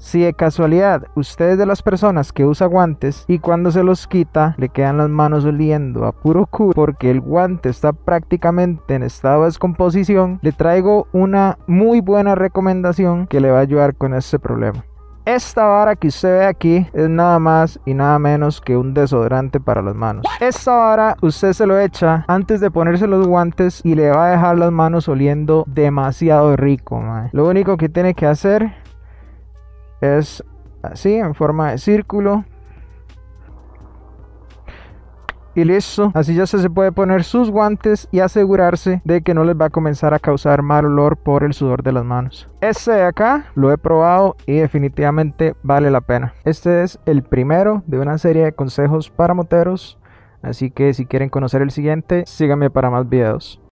Si de casualidad usted es de las personas que usa guantes y cuando se los quita le quedan las manos oliendo a puro culo porque el guante está prácticamente en estado de descomposición, le traigo una muy buena recomendación que le va a ayudar con este problema. Esta vara que usted ve aquí es nada más y nada menos que un desodorante para las manos. Esta vara usted se lo echa antes de ponerse los guantes y le va a dejar las manos oliendo demasiado rico. Lo único que tiene que hacer es así en forma de círculo y listo. Así ya se puede poner sus guantes y asegurarse de que no les va a comenzar a causar mal olor por el sudor de las manos. Este de acá lo he probado y definitivamente vale la pena. Este es el primero de una serie de consejos para moteros. Así que si quieren conocer el siguiente, síganme para más videos.